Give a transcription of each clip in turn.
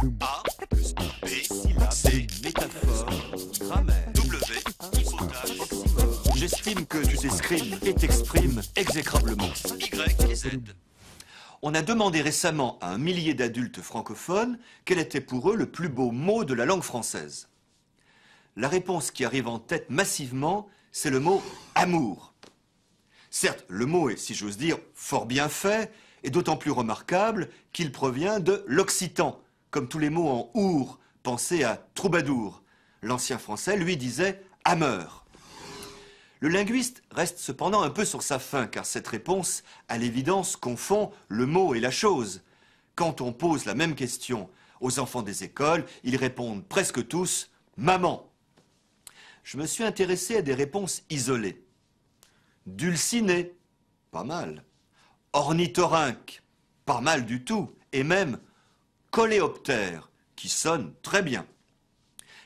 A plus métaphore, J'estime que tu t'exprimes et t'exprimes exécrablement. Y Z. On a demandé récemment à un millier d'adultes francophones quel était pour eux le plus beau mot de la langue française. La réponse qui arrive en tête massivement, c'est le mot amour. Certes, le mot est, si j'ose dire, fort bien fait, et d'autant plus remarquable qu'il provient de l'occitan, comme tous les mots en our, pensez à troubadour. L'ancien français, lui, disait ameur. Le linguiste reste cependant un peu sur sa faim, car cette réponse, à l'évidence, confond le mot et la chose. Quand on pose la même question aux enfants des écoles, ils répondent presque tous « maman ». Je me suis intéressé à des réponses isolées. Dulciné, pas mal. Ornithorynque, pas mal du tout. Et même coléoptère, qui sonne très bien.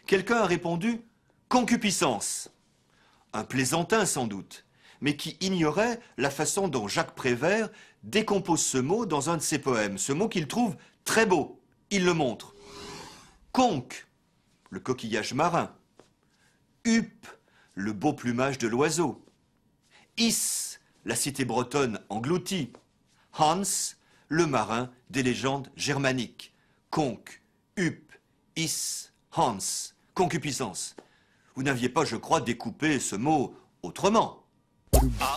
Quelqu'un a répondu concupiscence. Un plaisantin sans doute, mais qui ignorait la façon dont Jacques Prévert décompose ce mot dans un de ses poèmes, ce mot qu'il trouve très beau. Il le montre. Conque, le coquillage marin. Hup », le beau plumage de l'oiseau. Is, la cité bretonne engloutie. Hans, le marin des légendes germaniques. Conque, up, is, hans, concupiscence. Vous n'aviez pas, je crois, découpé ce mot autrement. A,